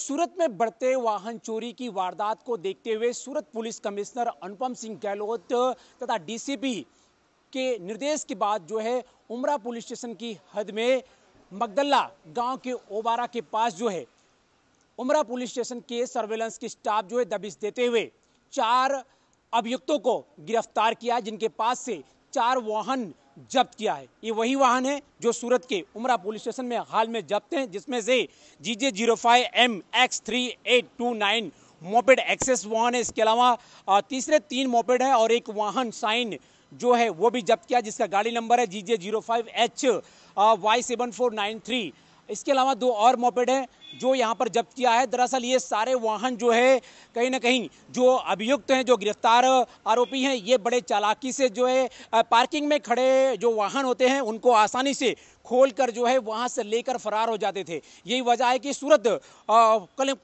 सूरत में बढ़ते वाहन चोरी की वारदात को देखते हुए सूरत पुलिस कमिश्नर अनुपम सिंह गहलोत तथा डीसीपी के निर्देश के बाद जो है उमरा पुलिस स्टेशन की हद में मगदल्ला गांव के ओबारा के पास जो है उमरा पुलिस स्टेशन के सर्वेलेंस की स्टाफ जो है दबिश देते हुए चार अभियुक्तों को गिरफ्तार किया जिनके पास से चार वाहन जब्त किया है ये वही वाहन है जो सूरत के उमरा पुलिस स्टेशन में हाल में जब्त हैं जिसमें से G J zero five M X three eight two nine moped Access वाहन है इसके अलावा तीसरे तीन मोपेड है और एक वाहन साइन जो है वो भी जब्त किया जिसका गाड़ी नंबर है G J zero five H Y seven four nine three इसके अलावा दो और मोपेड हैं जो यहाँ पर जब्त किया है दरअसल ये सारे वाहन जो है कहीं ना कहीं जो अभियुक्त हैं जो गिरफ्तार आरोपी हैं ये बड़े चालाकी से जो है पार्किंग में खड़े जो वाहन होते हैं उनको आसानी से खोल कर जो है वहाँ से लेकर फरार हो जाते थे यही वजह है कि सूरत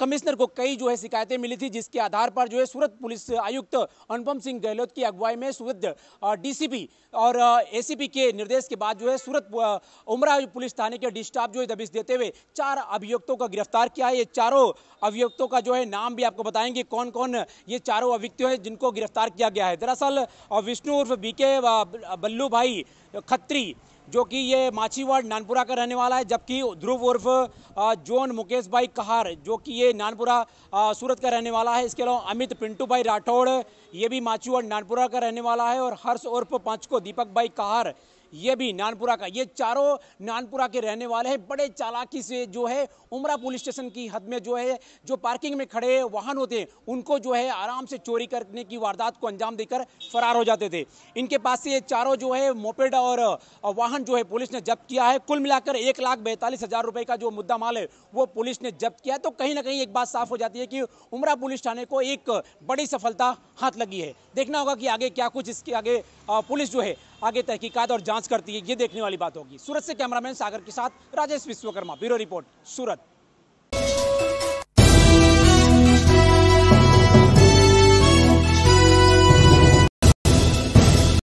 कमिश्नर को कई जो है शिकायतें मिली थी जिसके आधार पर जो है सूरत पुलिस आयुक्त अनुपम सिंह गहलोत की अगुवाई में सूरत डीसीपी और एसीपी के निर्देश के बाद जो है सूरत उमरा पुलिस थाने के डिस्टाफ जो है दबिश देते हुए चार अभियुक्तों का गिरफ्तार किया है ये चारों अभियुक्तों का जो है नाम भी आपको बताएंगे कौन कौन ये चारों अभियुक्त हैं जिनको गिरफ्तार किया गया है दरअसल विष्णु उर्फ बीके बल्लू भाई खत्री जो कि ये माछी वार्ड नानपुरा का रहने वाला है जबकि ध्रुव उर्फ जोन मुकेश भाई कहार जो कि ये नानपुरा सूरत का रहने वाला है इसके अलावा अमित पिंटू भाई राठौड़ ये भी माछी वार्ड नानपुरा का रहने वाला है और हर्ष उर्फ को दीपक भाई कहार ये भी नानपुरा का ये चारों नानपुरा के रहने वाले हैं बड़े चालाकी से जो है उमरा पुलिस स्टेशन की हद में जो है जो पार्किंग में खड़े वाहन होते हैं उनको जो है आराम से चोरी करने की वारदात को अंजाम देकर फरार हो जाते थे इनके पास से ये चारों जो है मोपेड और वाहन जो है पुलिस ने जब्त किया है कुल मिलाकर एक लाख बैतालीस हज़ार रुपये का जो मुद्दा माल है वो पुलिस ने जब्त किया तो कहीं ना कहीं एक बात साफ हो जाती है कि उमरा पुलिस थाने को एक बड़ी सफलता हाथ लगी है देखना होगा कि आगे क्या कुछ इसके आगे पुलिस जो है आगे तहकीकात और जांच करती है ये देखने वाली बात होगी सूरत से कैमरामैन सागर के साथ राजेश विश्वकर्मा ब्यूरो रिपोर्ट सूरत